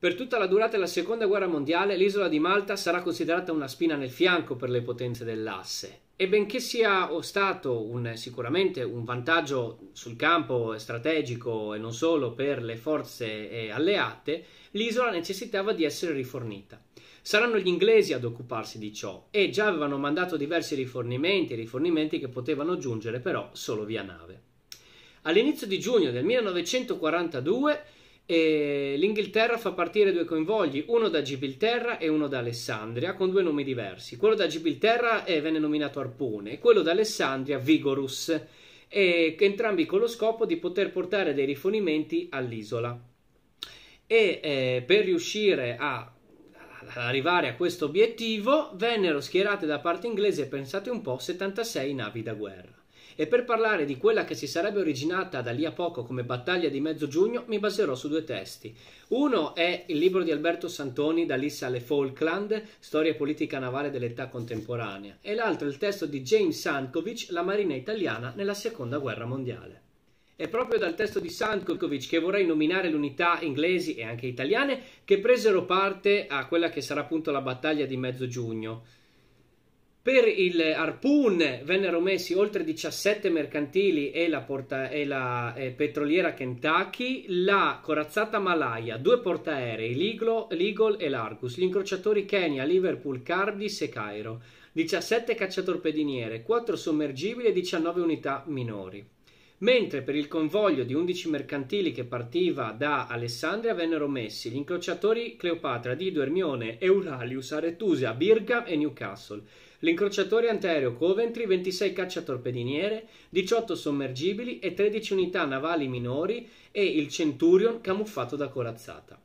Per tutta la durata della seconda guerra mondiale l'isola di Malta sarà considerata una spina nel fianco per le potenze dell'asse e benché sia stato un, sicuramente un vantaggio sul campo strategico e non solo per le forze eh, alleate, l'isola necessitava di essere rifornita. Saranno gli inglesi ad occuparsi di ciò e già avevano mandato diversi rifornimenti, rifornimenti che potevano giungere però solo via nave. All'inizio di giugno del 1942 e L'Inghilterra fa partire due convogli, uno da Gibilterra e uno da Alessandria, con due nomi diversi. Quello da Gibilterra eh, venne nominato Arpone, quello da Alessandria Vigorus, e entrambi con lo scopo di poter portare dei rifornimenti all'isola. E eh, per riuscire a ad arrivare a questo obiettivo vennero schierate da parte inglese, pensate un po', 76 navi da guerra e per parlare di quella che si sarebbe originata da lì a poco come battaglia di mezzo giugno mi baserò su due testi. Uno è il libro di Alberto Santoni, Dall'Issa alle Falkland, Storia e politica navale dell'età contemporanea, e l'altro il testo di James Sankovic, La marina italiana nella seconda guerra mondiale. È proprio dal testo di Sankovic che vorrei nominare le unità inglesi e anche italiane che presero parte a quella che sarà appunto la battaglia di mezzo giugno. Per il Harpoon vennero messi oltre 17 mercantili e la, porta, e la eh, petroliera Kentucky, la corazzata Malaya, due portaerei, l'Eagle e l'Argus, gli incrociatori Kenya, Liverpool, Cardiff e Cairo, 17 cacciatorpediniere, 4 sommergibili e 19 unità minori. Mentre per il convoglio di 11 mercantili che partiva da Alessandria vennero messi gli incrociatori Cleopatra, Dido, Ermione, Euralius, Aretusa, Birga e Newcastle L'incrociatore antereo Coventry, 26 cacciatorpediniere, 18 sommergibili e 13 unità navali minori e il Centurion camuffato da corazzata.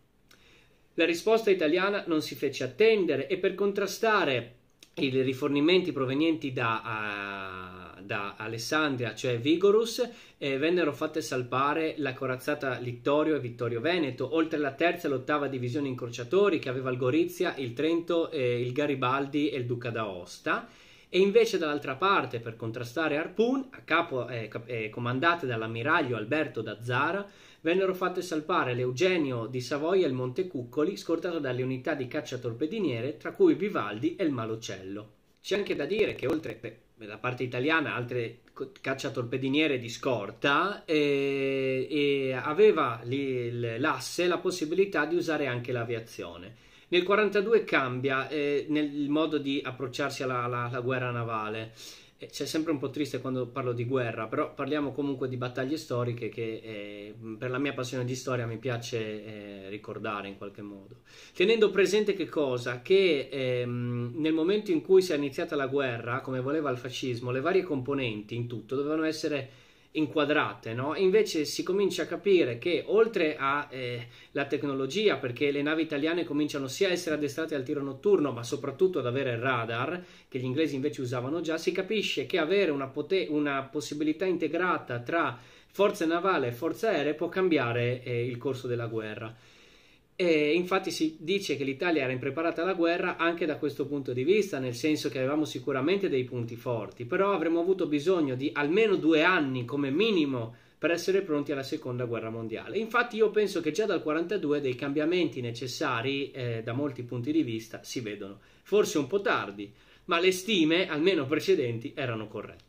La risposta italiana non si fece attendere e per contrastare i rifornimenti provenienti da eh, da Alessandria, cioè Vigorus, eh, vennero fatte salpare la corazzata Littorio e Vittorio Veneto, oltre la terza e l'ottava divisione incrociatori che aveva il Gorizia, il Trento, eh, il Garibaldi e il Duca d'Aosta. E invece dall'altra parte, per contrastare Harpoon, a capo, eh, eh comandate dall'ammiraglio Alberto da Zara, vennero fatte salpare l'Eugenio di Savoia e il Montecuccoli, scortato dalle unità di cacciatorpediniere, tra cui Vivaldi e il Malocello. C'è anche da dire che oltre nella parte italiana altre cacciatorpediniere di scorta e, e aveva l'asse la possibilità di usare anche l'aviazione. Nel 1942 cambia eh, nel modo di approcciarsi alla, alla, alla guerra navale c'è sempre un po' triste quando parlo di guerra, però parliamo comunque di battaglie storiche che eh, per la mia passione di storia mi piace eh, ricordare in qualche modo. Tenendo presente che cosa? Che ehm, nel momento in cui si è iniziata la guerra, come voleva il fascismo, le varie componenti in tutto dovevano essere inquadrate, no? Invece si comincia a capire che oltre alla eh, tecnologia, perché le navi italiane cominciano sia a essere addestrate al tiro notturno, ma soprattutto ad avere radar, che gli inglesi invece usavano già, si capisce che avere una, pote- una possibilità integrata tra forza navale e forza aerea può cambiare eh, il corso della guerra. E infatti si dice che l'Italia era impreparata alla guerra anche da questo punto di vista, nel senso che avevamo sicuramente dei punti forti, però avremmo avuto bisogno di almeno due anni come minimo per essere pronti alla seconda guerra mondiale. Infatti io penso che già dal 1942 dei cambiamenti necessari eh, da molti punti di vista si vedono, forse un po' tardi, ma le stime, almeno precedenti, erano corrette.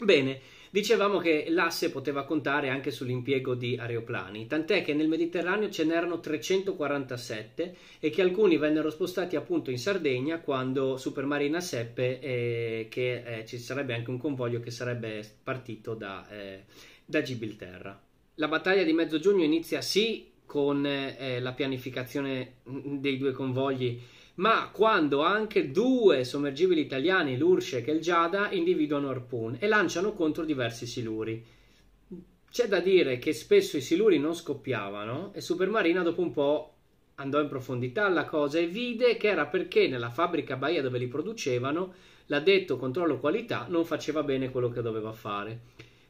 Bene, Dicevamo che l'asse poteva contare anche sull'impiego di aeroplani, tant'è che nel Mediterraneo ce n'erano 347 e che alcuni vennero spostati appunto in Sardegna quando Supermarina seppe eh, che eh, ci sarebbe anche un convoglio che sarebbe partito da, eh, da Gibilterra. La battaglia di mezzo giugno inizia sì con eh, la pianificazione mm, dei due convogli ma quando anche due sommergibili italiani, l'Urshek e il Giada, individuano Harpoon e lanciano contro diversi siluri. C'è da dire che spesso i siluri non scoppiavano e Supermarina dopo un po' andò in profondità alla cosa e vide che era perché nella fabbrica Bahia dove li producevano l'addetto controllo qualità non faceva bene quello che doveva fare.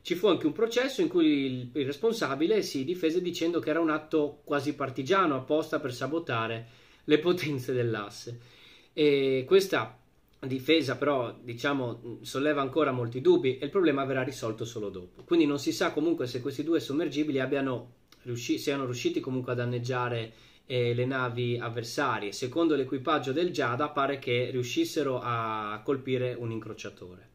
Ci fu anche un processo in cui il, responsabile si difese dicendo che era un atto quasi partigiano apposta per sabotare le potenze dell'asse. E questa difesa però diciamo solleva ancora molti dubbi e il problema verrà risolto solo dopo quindi non si sa comunque se questi due sommergibili abbiano riusci- siano riusciti comunque a danneggiare eh, le navi avversarie secondo l'equipaggio del Giada pare che riuscissero a colpire un incrociatore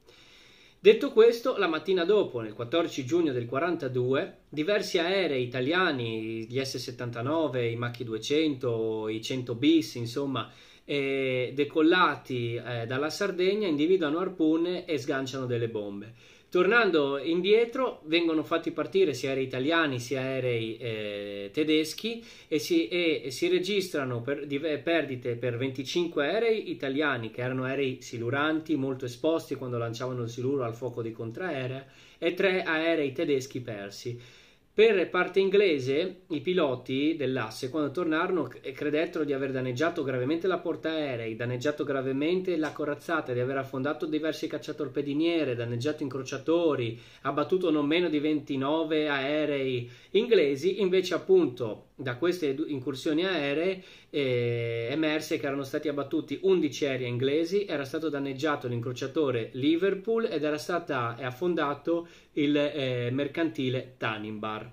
Detto questo, la mattina dopo, nel 14 giugno del 42, diversi aerei italiani, gli S-79, i Mach 200, i 100 bis, insomma, eh, decollati eh, dalla Sardegna, individuano arpune e sganciano delle bombe. Tornando indietro, vengono fatti partire sia aerei italiani sia aerei eh, tedeschi e si, e, si registrano per, di, perdite per 25 aerei italiani, che erano aerei siluranti molto esposti quando lanciavano il siluro al fuoco di contraerea, e 3 aerei tedeschi persi. Per parte inglese, i piloti dell'asse, quando tornarono, credettero di aver danneggiato gravemente la portaerei, danneggiato gravemente la corazzata, di aver affondato diversi cacciatorpediniere, danneggiato incrociatori, abbattuto non meno di 29 aerei inglesi, invece appunto da queste incursioni aeree eh, emerse che erano stati abbattuti 11 aerei inglesi, era stato danneggiato l'incrociatore Liverpool ed era stato affondato il eh, mercantile Tanimbar.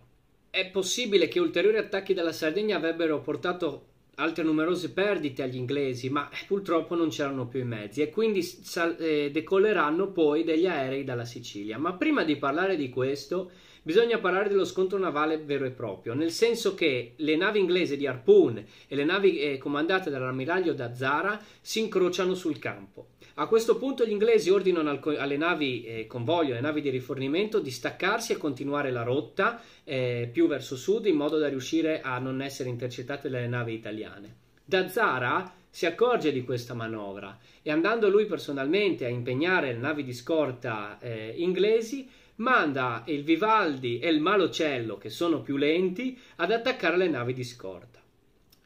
È possibile che ulteriori attacchi della Sardegna avrebbero portato altre numerose perdite agli inglesi, ma eh, purtroppo non c'erano più i mezzi e quindi sal- eh, decolleranno poi degli aerei dalla Sicilia. Ma prima di parlare di questo, bisogna parlare dello scontro navale vero e proprio, nel senso che le navi inglesi di Harpoon e le navi eh, comandate dall'ammiraglio Dazzara si incrociano sul campo. A questo punto gli inglesi ordinano al, alle navi eh, convoglio, alle navi di rifornimento, di staccarsi e continuare la rotta eh, più verso sud in modo da riuscire a non essere intercettate dalle navi italiane. Dazzara si accorge di questa manovra e andando lui personalmente a impegnare le navi di scorta eh, inglesi manda il Vivaldi e il Malocello, che sono più lenti, ad attaccare le navi di scorta.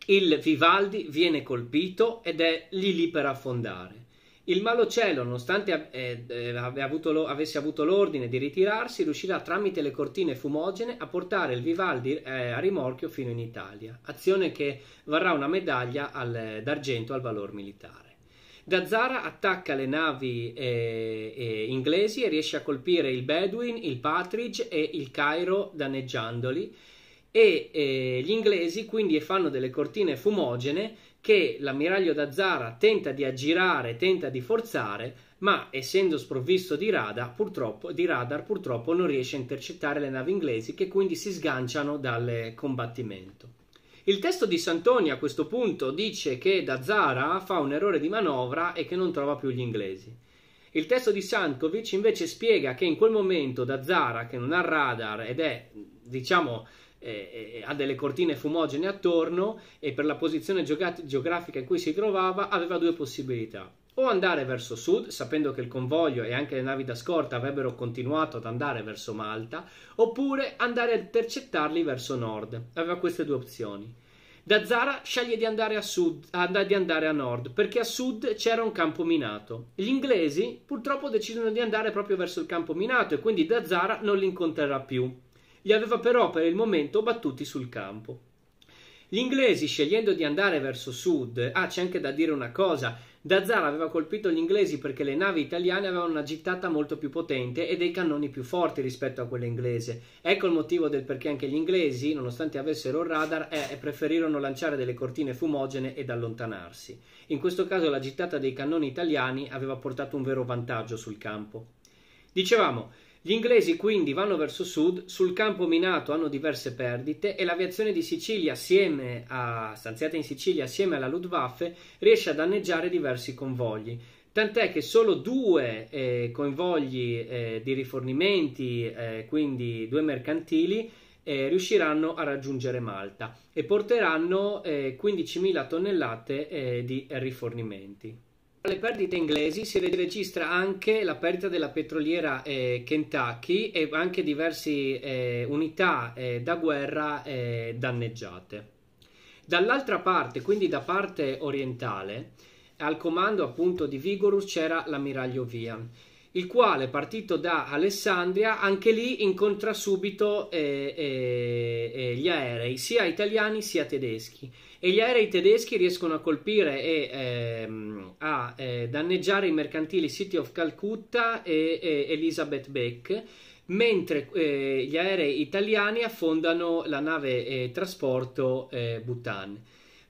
Il Vivaldi viene colpito ed è lì lì per affondare. Il Malocello, nonostante eh, eh, avuto, avesse avuto l'ordine di ritirarsi, riuscirà tramite le cortine fumogene a portare il Vivaldi eh, a rimorchio fino in Italia, azione che varrà una medaglia al, eh, d'argento al valor militare. Da Zara attacca le navi eh, eh, inglesi e riesce a colpire il Bedouin, il Patridge e il Cairo danneggiandoli e eh, gli inglesi quindi fanno delle cortine fumogene che l'ammiraglio Dazzara tenta di aggirare, tenta di forzare, ma essendo sprovvisto di radar, di radar, purtroppo non riesce a intercettare le navi inglesi che quindi si sganciano dal combattimento. Il testo di Santoni a questo punto dice che da Zara fa un errore di manovra e che non trova più gli inglesi. Il testo di Sankovic invece spiega che in quel momento da Zara, che non ha radar ed è, diciamo, eh, eh, ha delle cortine fumogene attorno e per la posizione geografica in cui si trovava aveva due possibilità o andare verso sud, sapendo che il convoglio e anche le navi da scorta avrebbero continuato ad andare verso Malta, oppure andare a intercettarli verso nord. Aveva queste due opzioni. Da Zara sceglie di andare, a sud, ah, di andare a nord, perché a sud c'era un campo minato. Gli inglesi purtroppo decidono di andare proprio verso il campo minato e quindi da Zara non li incontrerà più. Li aveva però per il momento battuti sul campo. Gli inglesi scegliendo di andare verso sud, ah c'è anche da dire una cosa, Dazzara aveva colpito gli inglesi perché le navi italiane avevano una gittata molto più potente e dei cannoni più forti rispetto a quella inglese. Ecco il motivo del perché anche gli inglesi, nonostante avessero il radar, eh, preferirono lanciare delle cortine fumogene ed allontanarsi. In questo caso la gittata dei cannoni italiani aveva portato un vero vantaggio sul campo. Dicevamo, gli inglesi quindi vanno verso sud, sul campo minato hanno diverse perdite e l'aviazione di Sicilia, a, stanziata in Sicilia assieme alla Luftwaffe, riesce a danneggiare diversi convogli. Tant'è che solo due eh, convogli eh, di rifornimenti, eh, quindi due mercantili, eh, riusciranno a raggiungere Malta e porteranno 15.000 eh, tonnellate eh, di rifornimenti. Tra le perdite inglesi si registra anche la perdita della petroliera eh, Kentucky e anche diverse eh, unità eh, da guerra eh, danneggiate. Dall'altra parte, quindi da parte orientale, al comando appunto di Vigorus c'era l'ammiraglio Vian, il quale partito da Alessandria anche lì incontra subito eh, eh, gli aerei, sia italiani sia tedeschi e gli aerei tedeschi riescono a colpire e ehm, a eh, danneggiare i mercantili City of Calcutta e, e Elizabeth Beck mentre eh, gli aerei italiani affondano la nave eh, trasporto eh, Bhutan.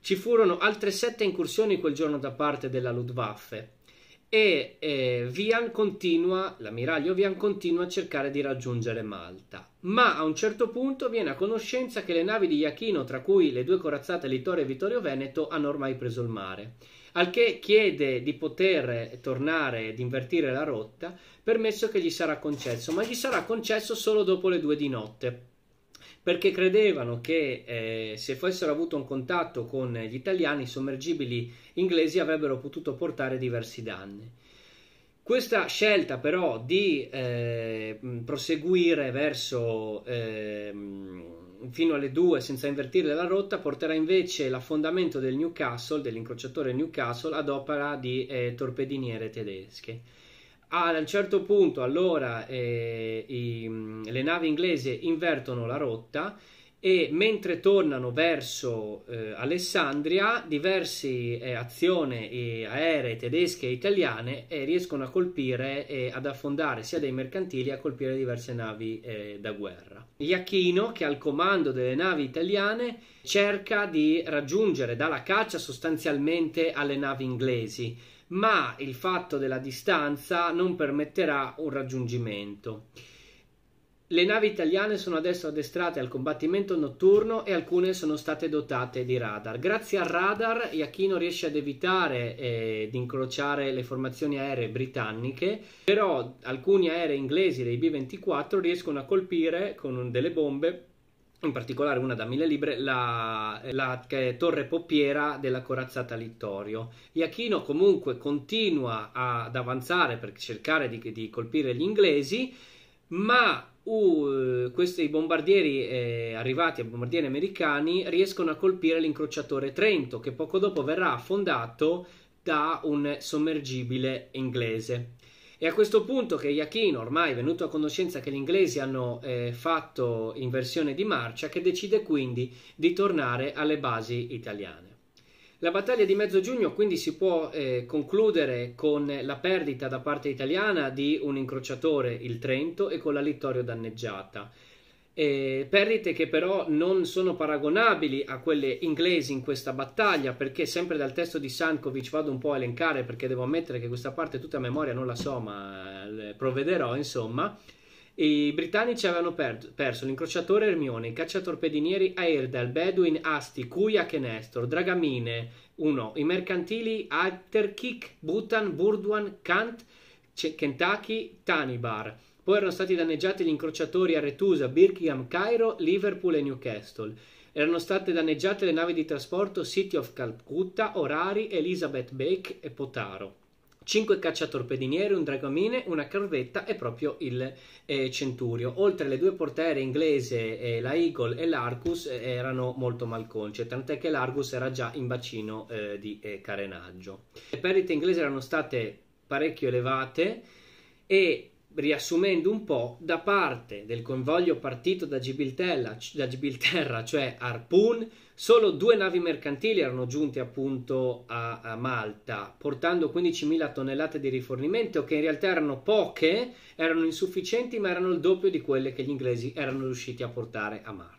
Ci furono altre sette incursioni quel giorno da parte della Luftwaffe e eh, Vian continua, l'ammiraglio Vian continua a cercare di raggiungere Malta, ma a un certo punto viene a conoscenza che le navi di Iachino, tra cui le due corazzate Littorio e Vittorio Veneto, hanno ormai preso il mare, al che chiede di poter tornare ed invertire la rotta, permesso che gli sarà concesso, ma gli sarà concesso solo dopo le due di notte, perché credevano che eh, se fossero avuto un contatto con gli italiani, i sommergibili inglesi avrebbero potuto portare diversi danni. Questa scelta però di eh, proseguire verso, eh, fino alle 2 senza invertire la rotta porterà invece l'affondamento del Newcastle, dell'incrociatore Newcastle, ad opera di eh, torpediniere tedesche. Ah, ad un certo punto allora eh, i, le navi inglesi invertono la rotta e mentre tornano verso eh, Alessandria diverse eh, azioni eh, aeree tedesche e italiane eh, riescono a colpire e eh, ad affondare sia dei mercantili a colpire diverse navi da guerra. Iachino che è al comando delle navi italiane cerca di raggiungere dalla caccia sostanzialmente alle navi inglesi ma il fatto della distanza non permetterà un raggiungimento. Le navi italiane sono adesso addestrate al combattimento notturno e alcune sono state dotate di radar. Grazie al radar Iachino riesce ad evitare eh, di incrociare le formazioni aeree britanniche, però alcuni aerei inglesi dei B-24 riescono a colpire con delle bombe in particolare una da mille libre, la, la eh, torre poppiera della corazzata Littorio. Iachino comunque continua ad avanzare per cercare di, di colpire gli inglesi, ma Uh, questi bombardieri eh, arrivati ai bombardieri americani riescono a colpire l'incrociatore Trento che poco dopo verrà affondato da un sommergibile inglese. È a questo punto che Iachino, ormai venuto a conoscenza che gli inglesi hanno eh, fatto inversione di marcia, che decide quindi di tornare alle basi italiane. La battaglia di mezzo giugno quindi si può eh, concludere con la perdita da parte italiana di un incrociatore, il Trento, e con la Littorio danneggiata eh, perdite che però non sono paragonabili a quelle inglesi in questa battaglia perché sempre dal testo di Sankovic vado un po' a elencare perché devo ammettere che questa parte tutta a memoria non la so ma provvederò insomma i britannici avevano per- perso l'incrociatore Ermione, i cacciatorpedinieri Airdal, Bedwin Asti, Kuyak e Nestor, Dragamine 1, i mercantili Alterkik, Butan, Burduan, Kant, Kentucky, Tanibar poi erano stati danneggiati gli incrociatori a Retusa, Birmingham, Cairo, Liverpool e Newcastle. Erano state danneggiate le navi di trasporto City of Calcutta, Orari, Elizabeth Bake e Potaro. Cinque cacciatorpediniere, un dragomine, una corvetta e proprio il eh, Centurio. Oltre le due portiere inglese, eh, la Eagle e l'Argus, eh, erano molto malconce, tant'è che l'Argus era già in bacino eh, di eh, carenaggio. Le perdite inglesi erano state parecchio elevate e riassumendo un po', da parte del convoglio partito da Gibilterra, da Gibilterra cioè Harpoon, solo due navi mercantili erano giunte appunto a, a Malta, portando 15.000 tonnellate di rifornimento, che in realtà erano poche, erano insufficienti, ma erano il doppio di quelle che gli inglesi erano riusciti a portare a marzo.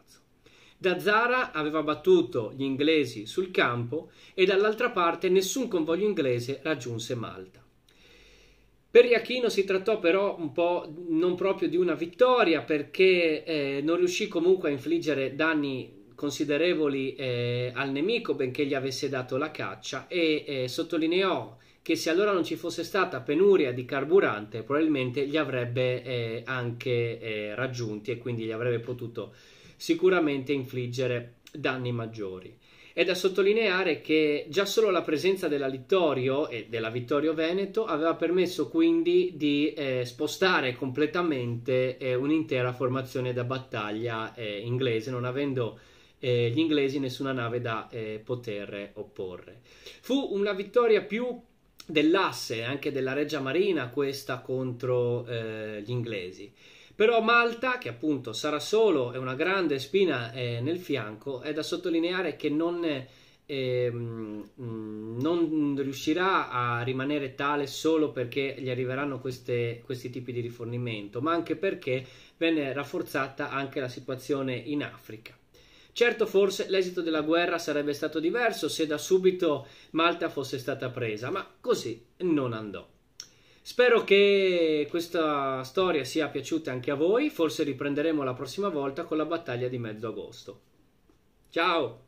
Da Zara aveva battuto gli inglesi sul campo e dall'altra parte nessun convoglio inglese raggiunse Malta. Per Iachino si trattò però un po' non proprio di una vittoria perché eh, non riuscì comunque a infliggere danni considerevoli eh, al nemico benché gli avesse dato la caccia e eh, sottolineò che se allora non ci fosse stata penuria di carburante probabilmente li avrebbe eh, anche eh, raggiunti e quindi gli avrebbe potuto sicuramente infliggere danni maggiori. È da sottolineare che già solo la presenza della Littorio e della Vittorio Veneto aveva permesso quindi di eh, spostare completamente eh, un'intera formazione da battaglia eh, inglese, non avendo eh, gli inglesi nessuna nave da eh, poter opporre. Fu una vittoria più dell'asse, anche della Regia Marina, questa contro eh, gli inglesi. Però Malta, che appunto sarà solo e una grande spina eh, nel fianco, è da sottolineare che non, eh, non, riuscirà a rimanere tale solo perché gli arriveranno queste, questi tipi di rifornimento, ma anche perché venne rafforzata anche la situazione in Africa. Certo, forse l'esito della guerra sarebbe stato diverso se da subito Malta fosse stata presa, ma così non andò. Spero che questa storia sia piaciuta anche a voi, forse riprenderemo la prossima volta con la battaglia di mezzo agosto. Ciao!